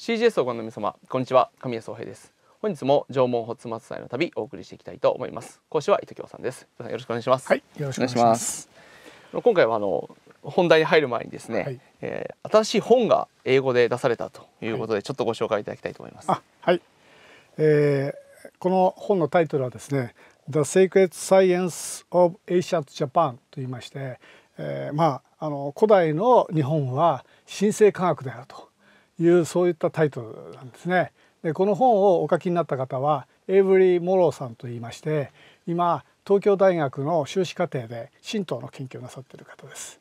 CGS をご覧の皆様こんにちは神谷宗平です本日も縄文発末祭の旅お送りしていきたいと思います講師は伊藤京さんですよろしくお願いしますはいよろしくお願いします今回はあの本題に入る前にですね、はい、えー、新しい本が英語で出されたということで、はい、ちょっとご紹介いただきたいと思いますはい、えー、この本のタイトルはですね The Sacred Science of Asia t Japan と言いまして、えー、まああの古代の日本は神聖科学であるというそういったタイトルなんですね。でこの本をお書きになった方はエイブリー・モローさんといいまして今東京大学の修士課程で神道の研究をなさっている方です。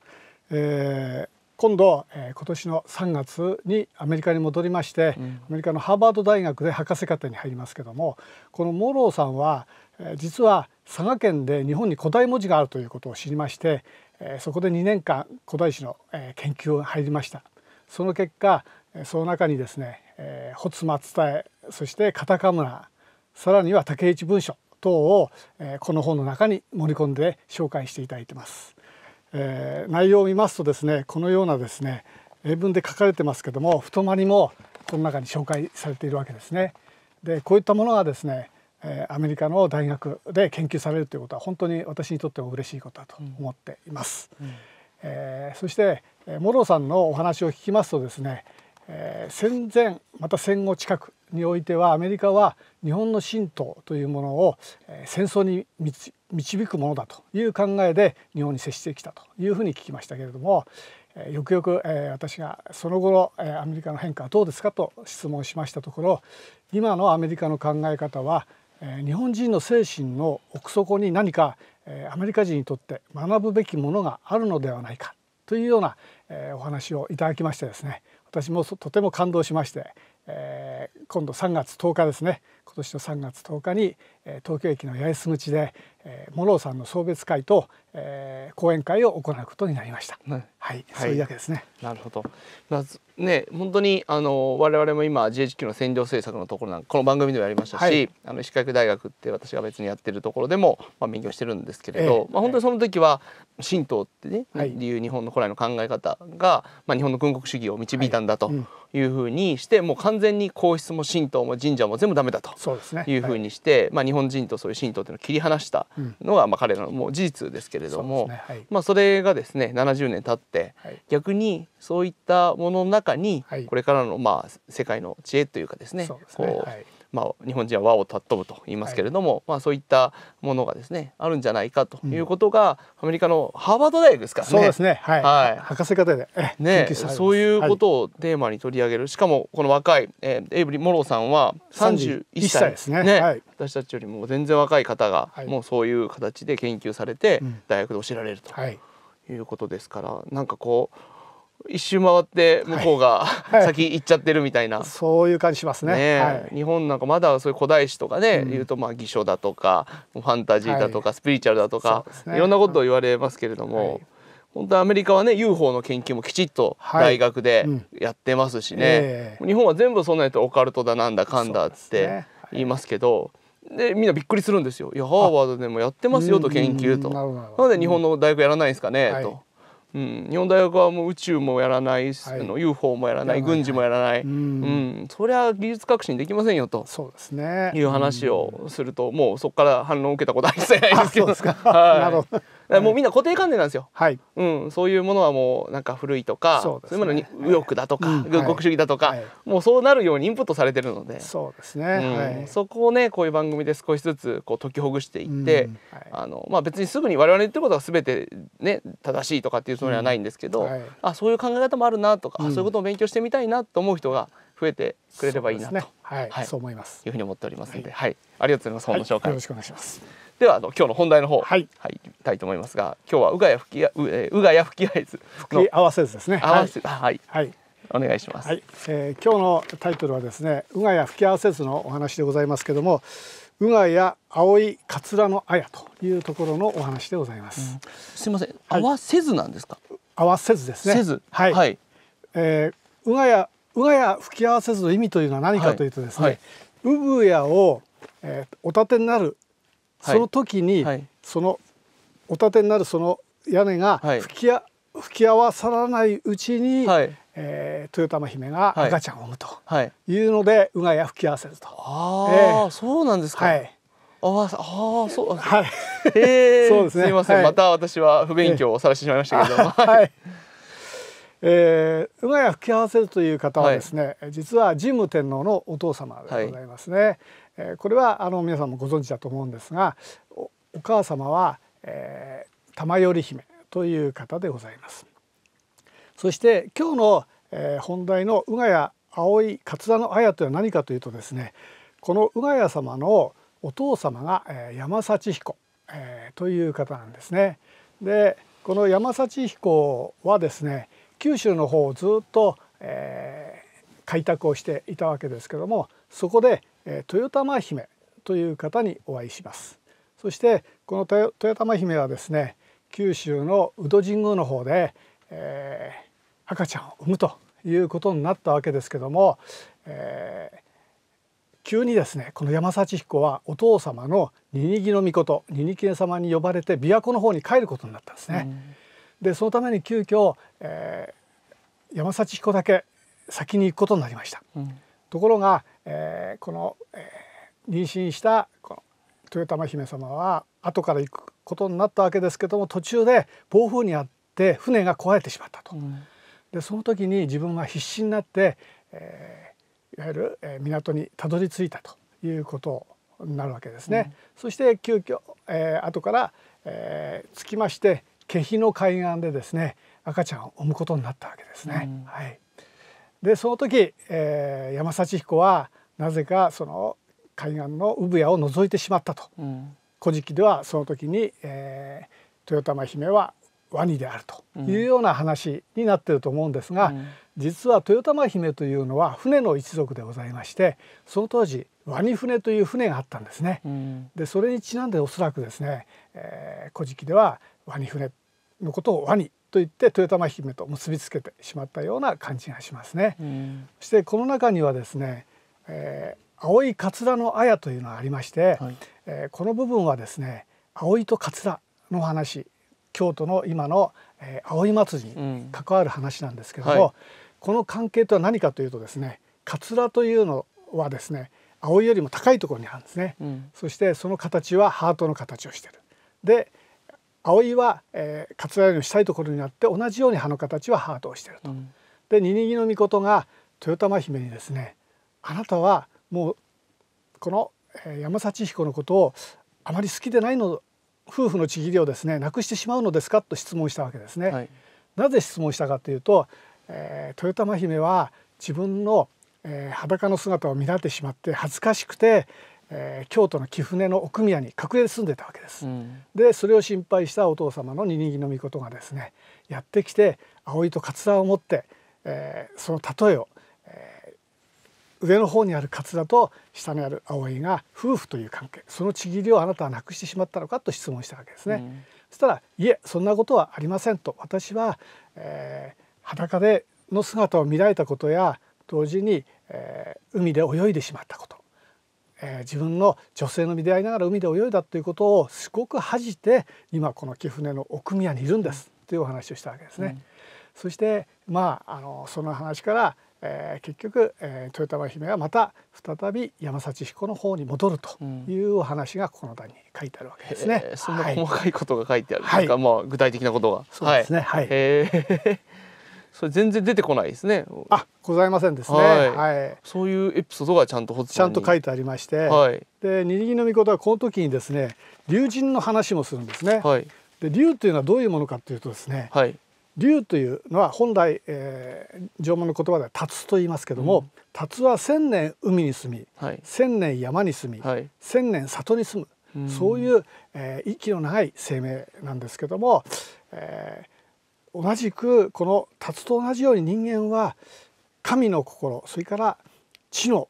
えー、今度、えー、今年の3月にアメリカに戻りまして、うん、アメリカのハーバード大学で博士課程に入りますけどもこのモローさんは、えー、実は佐賀県で日本に古代文字があるということを知りまして、えー、そこで2年間古代史の、えー、研究を入りました。その結果その中にですね「仏松伝え」そして「カタカムナ」さらには「竹市文書」等をこの本の中に盛り込んで紹介していただいてます。えー、内容を見ますとですねこのようなですね英文で書かれてますけども太まりもこの中に紹介されているわけですね。でこういったものがですねアメリカの大学で研究されるということは本当に私にとっても嬉しいことだと思っています。うんうん、えー、そしてモロさんのお話を聞きますとですねえ戦前また戦後近くにおいてはアメリカは日本の神道というものを、え戦争に導くものだという考えで日本に接してきたというふうに聞きましたけれども、えよくよく、え私がその後の、えアメリカの変化はどうですかと質問しましたところ今のアメリカの考え方は、え日本人の精神の奥底に何か、えアメリカ人にとって学ぶべきものがあるのではないかというような、えー、お話をいただきましてですね私もとても感動しまして、えー、今度3月10日ですね今年の3月10日に、えー、東京駅の八重洲口で、えー、モローさんの送別会と、えー、講演会を行うことになりました、はい、はい、そういうわけですねなるほどまずね本当にあの我々も今 GHQ の占領政策のところなんかこの番組でもやりましたし、はい、あの歯科医大学って私が別にやってるところでも、まあ、勉強してるんですけれど、えー、まあ、本当にその時は神道ってね、はい、理由日本の古来の考え方が、まあ、日本の軍国主義を導いたんだと。いうふうにしてもう完全に皇室も神道も神社も全部ダメだというふうにして、ねはい、まあ、日本人とそういう神道ていうのを切り離したのが、まあ、彼らのもう事実ですけれどもそ、ねはい、まあ、それがですね70年経って、逆にそういったものの中に、はい、これからのまあ世界の知恵というかですね、ね、こう、はい、まあ、日本人は和を尊ぶと言いますけれども、はい、まあ、そういったものがですねあるんじゃないかということが、うん、アメリカのハーバード大学ですからねそうですね、はい博士課程で、ね、そういうことをテーマに取り上げる、しかもこの若い、えー、エイブリ・モローさんは31歳ですね、ね、私たちよりも全然若い方が、もうそういう形で研究されて、大学で教えられるということですから、なんかこう一周回って向こうが、はい、先行っちゃってるみたいな、はい、そういう感じしますね、ねはい、日本なんかまだそういう古代史とかね、うん、言うとまあ偽書だとかファンタジーだとか、スピリチュアルだとか、ね、いろんなことを言われますけれども、本当アメリカはね UFO の研究もきちっと大学でやってますしね、はいうん日本は全部そんなやつオカルトだなんだかんだって言いますけど。でみんなびっくりするんですよ。いやハーバードでもやってますよと研究と。なので日本の大学やらないですかね、と。うん、日本大学はもう宇宙もやらない、はい、あの UFO もやらない軍事もやらない、うん、うん、そりゃ技術革新できませんよとそうです、ね、いう話をすると、もうそこから反論を受けたことは一切ないですけ はい、どもうみんな固定観念なんですよ、はいうん、そういうものはもうなんか古いとかそう,、いうものに右翼だとか、軍国主義だとか、もうそうなるようにインプットされてるのでそうですね、そこをねこういう番組で少しずつこう解きほぐしていって、あのまあ、別にすぐに我々の言ってることが全て、ね、正しいとかっていうつもりはないんですけど、あそういう考え方もあるなとか、そういうことを勉強してみたいなと思う人が増えてくれればいいなと、はい、そう思います。いうふうに思っておりますので、はい、ありがとうございます。本の紹介、よろしくお願いします。ではあの今日の本題の方はい、はい、きたいと思いますが今日はうがや吹きう、えうがや吹き合図き合わせですね合わせはい、はい、お願いします、はいえー、今日のタイトルはですねうがや吹き合わせ図のお話でございますけれどもうがや青い桂のあやというところのお話でございます。うん、すみません、合わせずなんですか。合わせずですね。せず、はい。はい、ええー、宇賀や、うがや吹き合わせずの意味というのは何かというとですね。はいはい、うぶやを、えー、おたてになるその時に、そのお立てになるその屋根が吹き,、は吹き合わさらないうちに、はいえー、豊玉姫が赤ちゃんを産むというので、うがや吹き合わせると。ああ、そうなんですか。はい、ああ、そう。はい。ええそうですね。すみません、また私は不勉強をさらしてしまいましたけど。はいえー、がや吹き合わせるという方はですね、はい、実は神武天皇のお父様でございますね、はい、えー、これはあの皆さんもご存知だと思うんですがお母様は、えー、玉依姫という方でございますそして今日の、えー、本題の宇賀谷葵桂の綾とは何かというとですねこの宇賀谷様のお父様が、えー、山幸彦、えー、という方なんですねでこの山幸彦はですね九州の方をずっと、えー、開拓をしていたわけですけどもそこで、えー、豊玉姫という方にお会いしますそしてこの豊玉姫はですね九州の宇戸神宮の方で、えー、赤ちゃんを産むということになったわけですけども、えー、急にですねこの山幸彦はお父様のニニギの御事ニニキ様に呼ばれて琵琶湖の方に帰ることになったんですね。うんでそのために急遽、えー、山幸彦だけ先に行くことになりました。うん、ところが、えー、この、えー、妊娠したこの豊玉姫様は後から行くことになったわけですけども途中で暴風にあって船が壊れてしまったと。うん、でその時に自分は必死になって、えー、いわゆる、え港にたどり着いたということになるわけですね。うん、そして急遽、えー、後から、えー、着きまして気比の海岸でですね赤ちゃんを産むことになったわけですね。うん、はい、でその時、えー、山幸彦はなぜかその海岸の産屋を除いてしまったと。うん、古事記ではその時に、えー、豊玉姫はワニであるというような話になってると思うんですが、うん、実は豊玉姫というのは船の一族でございましてその当時ワニ船という船があったんですね。うん、でそれにちなんでおそらくですね「えー、古事記」ではワニ船のことをワニと言って豊玉姫と結びつけてしまったような感じがしますね。そしてこの中にはですね、えー、青いカツラの綾というのがありまして、はい、えー、この部分はですね青いとカツラの話京都の今の、えー、葵祭りに関わる話なんですけども、うんはい、この関係とは何かというとですねカツラというのはですね青いよりも高いところにあるんですね、うん、そしてその形はハートの形をしてるで葵は、えー、かつらよりもしたいところにあって同じように葉の形はハートをしていると。うん、でニニギの御事が豊玉姫にですねあなたはもうこの、えー、山幸彦のことをあまり好きでないの夫婦のちぎりをですねなくしてしまうのですかと質問したわけですね。はい、なぜ質問したかというと、えー、豊玉姫は自分の、えー、裸の姿を見られてしまって恥ずかしくて、えー、京都の貴船の奥宮に隠れ住んでたわけです。うん、でそれを心配したお父様の二人の御がですねやってきて葵とカツラを持って、えー、その例えを、えー、上の方にあるカツラと下にある葵が夫婦という関係そのちぎりをあなたはなくしてしまったのかと質問したわけですね。うん、そしたら「いえそんなことはありません」と私は、えー、裸での姿を見られたことや同時に、えー、海で泳いでしまったことえー、自分の女性の身でありながら海で泳いだということをすごく恥じて今この貴船の奥宮にいるんですというお話をしたわけですね。うん、そしてまああのその話から、えー、結局、えー、豊玉姫はまた再び山幸彦の方に戻るというお話がこの段に書いてあるわけですね。うん、そんな細かいことが書いてある、はい、なんかまあ具体的なことが。そうですね。はい。はいそれ全然出てこないですね。あ、ございませんですね。はい。はい、そういうエピソードがちゃんとホツちゃんと書いてありまして、はい、で、にリギの御事はこの時にですね、龍神の話もするんですね。はい。で、龍というのはどういうものかというとですね、はい。龍というのは本来、えー、縄文の言葉では「達」と言いますけども、うん、は千年海に住み、はい、千年山に住み、はい、千年里に住む、うん、そういう、えー、息の長い生命なんですけども、えー、同じくこの発と同じように人間は神の心それから地の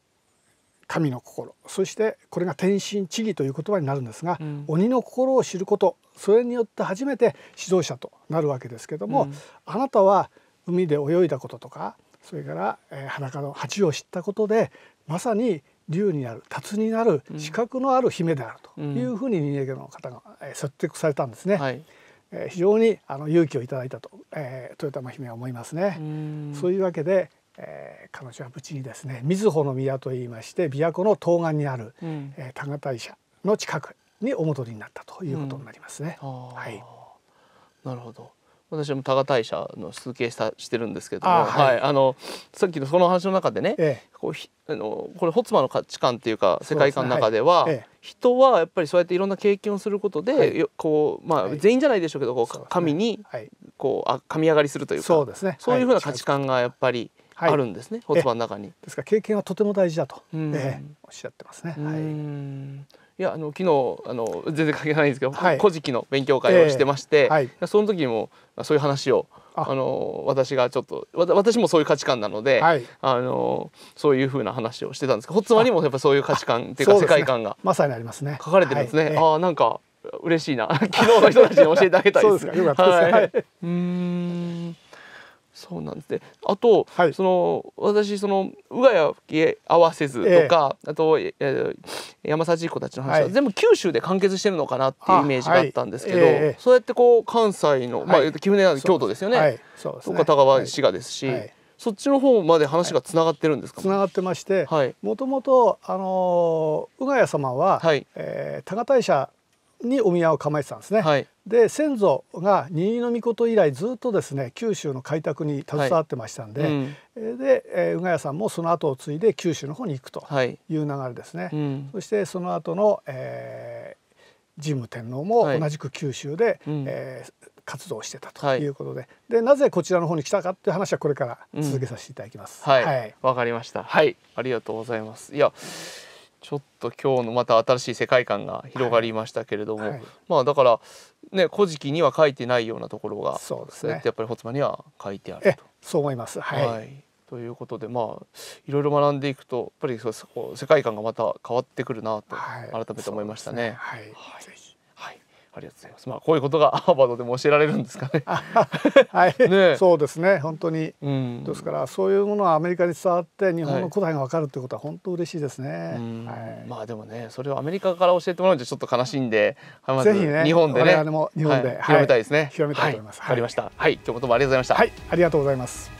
神の心そしてこれが天神地義という言葉になるんですが、うん、鬼の心を知ることそれによって初めて指導者となるわけですけども、うん、あなたは海で泳いだこととかそれから、えー、裸の鉢を知ったことでまさに竜になる竜になる資格のある姫であるというふうに人間の方が説得されたんですね。はいえー、非常にあの勇気をいただいたと、えー、豊玉姫は思いますね。うそういうわけで、えー、彼女は無事にですね瑞穂の宮といいまして琵琶湖の東岸にある、うん、えー、多賀大社の近くにお戻りになったということになりますね。うん、はい、なるほど私も多賀大社の出家したしてるんですけども、はい、はい、あのさっきのその話の中でね、ええ、こうあのこれホツマの価値観っていうか世界観の中では、ねはい人はやっぱりそうやっていろんな経験をすることで、はい、こうまあ、全員じゃないでしょうけどこう、ね、神にこうあ神上がりするというかそうです、ね、そういうふうな価値観がやっぱりあるんですね、はい、の中に。ですから経験はとても大事だと、うんえー、おっしゃってますね。はいいやあの昨日あの全然関係ないんですけど、はい、古事記の勉強会をしてまして、えーはい、その時にもそういう話をあの私がちょっと私もそういう価値観なので、はい、あのそういうふうな話をしてたんですけどホッツにもやっぱそういう価値観っていうか世界観が、まさにありますね書かれてますね。はい、あなんか嬉しいな 昨日の人たちに教えてあげたいです。そうですかよかったです、はい、うんそうなんですね。あと、はい、その私そのうがやき合わせずとか、えあと、えー、山幸子たちの話は、はい、全部九州で完結してるのかなっていうイメージがあったんですけど、はいそうやってこう関西の、まあ貴船京都ですよね。はい、ねとか田川滋賀ですし。そっちの方まで話がつながってるんですか、つながってまして、もともとあのうがや様は、はい、えー、多賀大社にお宮を構えてたんですね。はい、で先祖が新居の命以来ずっとですね九州の開拓に携わってましたんで、はいうん、で、え宇賀屋さんもその後を継いで九州の方に行くという流れですね。はいうん、そしてその後の、えー、神武天皇も同じく九州で、はい、えー、活動してたということで、はい、でなぜこちらの方に来たかっていう話はこれから続けさせていただきます。うん、はい、わ、かりました。はい、ありがとうございます。いや。ちょっと今日のまた新しい世界観が広がりましたけれども、はいはい、まあだからね「古事記」には書いてないようなところがそうです、ね、やってやっぱりホツマには書いてあると。そう思います、はい、はい、ということでまあいろいろ学んでいくとやっぱりそう世界観がまた変わってくるなと改めて思いましたね。はい、ね、はいありがとうございます。まあこういうことがハー バードでも教えられるんですかね。はい、ね、そうですね。本当に、うん、ですからそういうものはアメリカに伝わって日本の古代がわかるということは本当嬉しいですね。はい、まあでもね、それをアメリカから教えてもらうのじゃちょっと悲しいんで、ま、ぜひね、日本でね、我々も日本で、はい、広めたいですね。広めたいと思います。わ、かりました。はい、今日もどうもありがとうございました。はい、ありがとうございます。